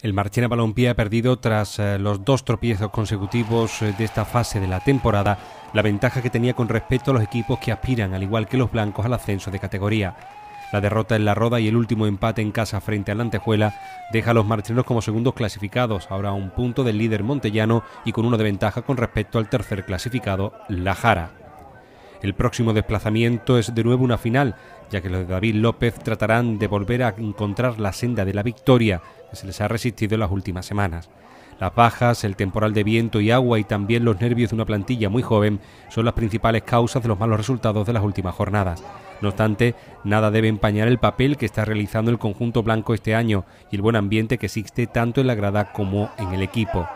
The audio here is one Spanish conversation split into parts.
El Marchena Balompié ha perdido tras eh, los dos tropiezos consecutivos eh, de esta fase de la temporada la ventaja que tenía con respecto a los equipos que aspiran, al igual que los blancos, al ascenso de categoría. La derrota en la Roda y el último empate en casa frente la Antejuela deja a los marchenos como segundos clasificados, ahora a un punto del líder montellano y con una de ventaja con respecto al tercer clasificado, La Jara. El próximo desplazamiento es de nuevo una final, ya que los de David López tratarán de volver a encontrar la senda de la victoria se les ha resistido en las últimas semanas. Las bajas, el temporal de viento y agua y también los nervios de una plantilla muy joven son las principales causas de los malos resultados de las últimas jornadas. No obstante, nada debe empañar el papel que está realizando el conjunto blanco este año y el buen ambiente que existe tanto en la grada como en el equipo.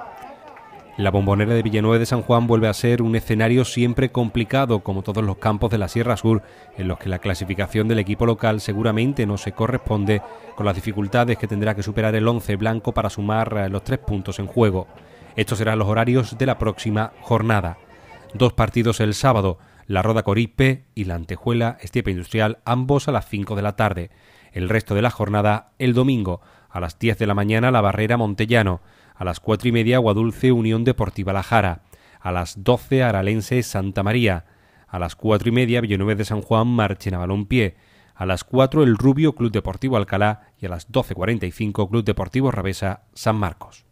La bombonera de Villanueva de San Juan vuelve a ser un escenario siempre complicado, como todos los campos de la Sierra Sur, en los que la clasificación del equipo local seguramente no se corresponde con las dificultades que tendrá que superar el 11 blanco para sumar los tres puntos en juego. Estos serán los horarios de la próxima jornada. Dos partidos el sábado, la Roda Coripe y la Antejuela Estiepe Industrial, ambos a las 5 de la tarde. El resto de la jornada el domingo, a las 10 de la mañana la Barrera Montellano. A las cuatro y media Aguadulce Unión Deportiva La Jara. A las doce Aralense Santa María. A las cuatro y media Villanueva de San Juan Marchena Balompié. A las cuatro El Rubio Club Deportivo Alcalá y a las 12.45 Club Deportivo Rabesa San Marcos.